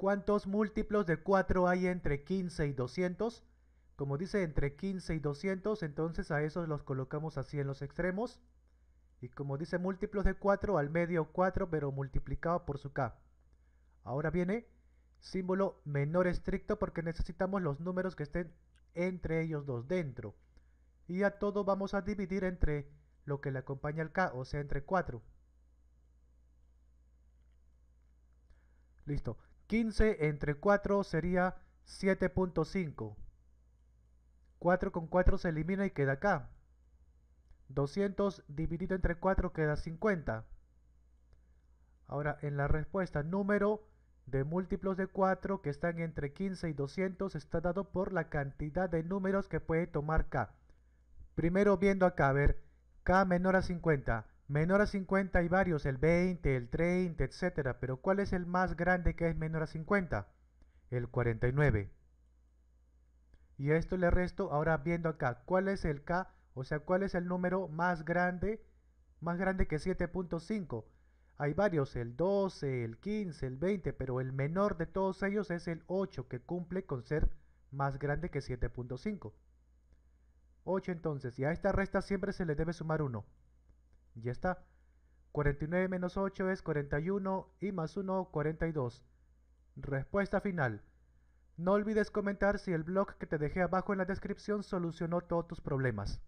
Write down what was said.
¿Cuántos múltiplos de 4 hay entre 15 y 200? Como dice entre 15 y 200, entonces a esos los colocamos así en los extremos. Y como dice múltiplos de 4, al medio 4, pero multiplicado por su k. Ahora viene símbolo menor estricto porque necesitamos los números que estén entre ellos dos dentro. Y a todo vamos a dividir entre lo que le acompaña al k, o sea, entre 4. Listo. 15 entre 4 sería 7.5. 4 con 4 se elimina y queda acá. 200 dividido entre 4 queda 50. Ahora, en la respuesta, número de múltiplos de 4 que están entre 15 y 200 está dado por la cantidad de números que puede tomar K. Primero viendo acá, a ver, K menor a 50. Menor a 50 hay varios, el 20, el 30, etc. Pero ¿cuál es el más grande que es menor a 50? El 49. Y a esto le resto, ahora viendo acá, ¿cuál es el K? O sea, ¿cuál es el número más grande? Más grande que 7.5. Hay varios, el 12, el 15, el 20, pero el menor de todos ellos es el 8, que cumple con ser más grande que 7.5. 8 entonces, y a esta resta siempre se le debe sumar 1. Ya está. 49 menos 8 es 41 y más 1, 42. Respuesta final. No olvides comentar si el blog que te dejé abajo en la descripción solucionó todos tus problemas.